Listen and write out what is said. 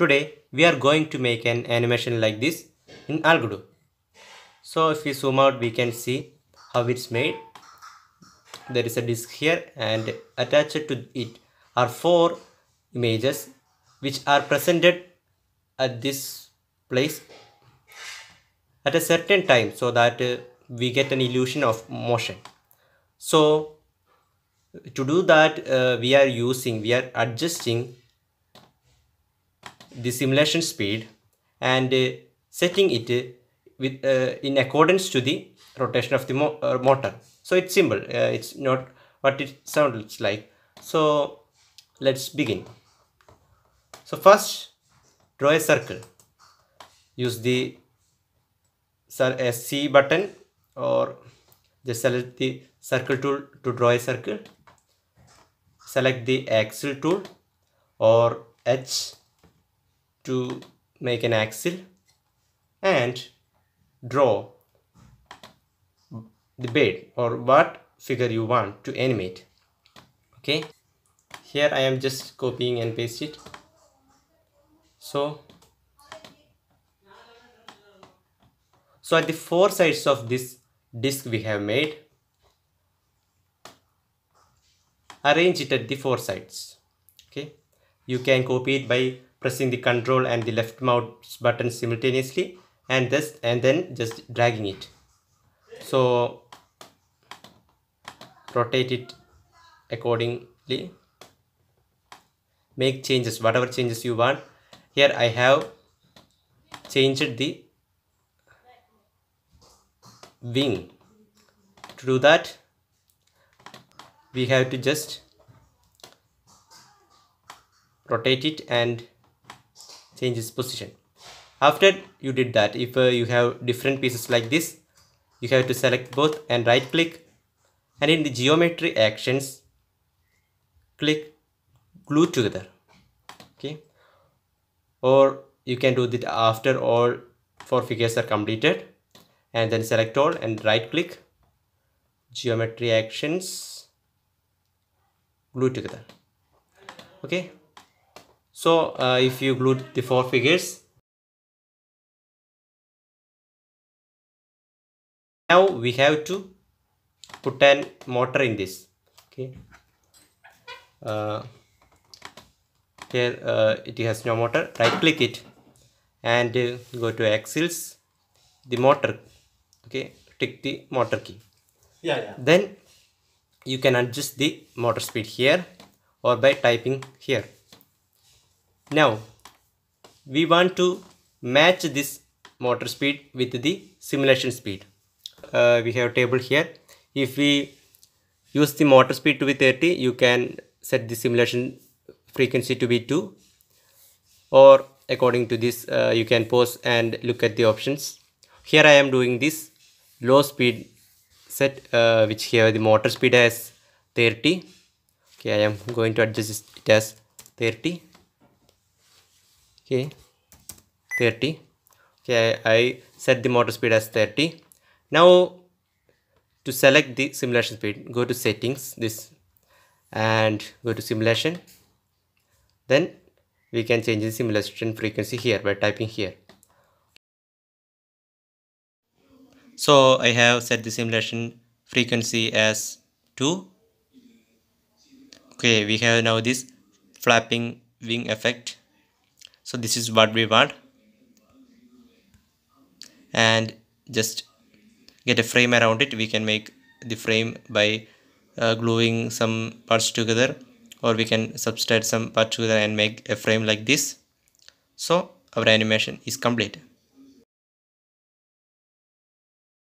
Today we are going to make an animation like this in Algodo. So if we zoom out we can see how it's made. There is a disk here and attached to it are four images which are presented at this place at a certain time so that uh, we get an illusion of motion. So to do that uh, we are using we are adjusting the simulation speed and uh, setting it uh, with uh, in accordance to the rotation of the mo motor so it's simple it's not what it sounds like so let's begin so first draw a circle use the C button or just select the circle tool to draw a circle select the axle tool or H to make an axle and draw the bed or what figure you want to animate okay here I am just copying and paste it so so at the four sides of this disk we have made arrange it at the four sides okay you can copy it by pressing the control and the left mouse button simultaneously and this and then just dragging it so rotate it accordingly make changes whatever changes you want here I have changed the wing to do that we have to just rotate it and change its position after you did that if uh, you have different pieces like this you have to select both and right click and in the geometry actions click glue together okay or you can do that after all four figures are completed and then select all and right click geometry actions glue together okay so uh, if you glue the four figures, now we have to put an motor in this. Okay. Uh, here uh, it has no motor. Right click it and go to axles, the motor. Okay, tick the motor key. Yeah, yeah. Then you can adjust the motor speed here or by typing here now we want to match this motor speed with the simulation speed. Uh, we have a table here. If we use the motor speed to be 30, you can set the simulation frequency to be 2 or according to this uh, you can pause and look at the options. Here I am doing this low speed set uh, which here the motor speed as 30 okay i am going to adjust it as 30 okay 30 okay I set the motor speed as 30 now to select the simulation speed go to settings this and go to simulation then we can change the simulation frequency here by typing here so I have set the simulation frequency as 2 okay we have now this flapping wing effect so this is what we want and just get a frame around it we can make the frame by uh, gluing some parts together or we can substitute some parts together and make a frame like this so our animation is complete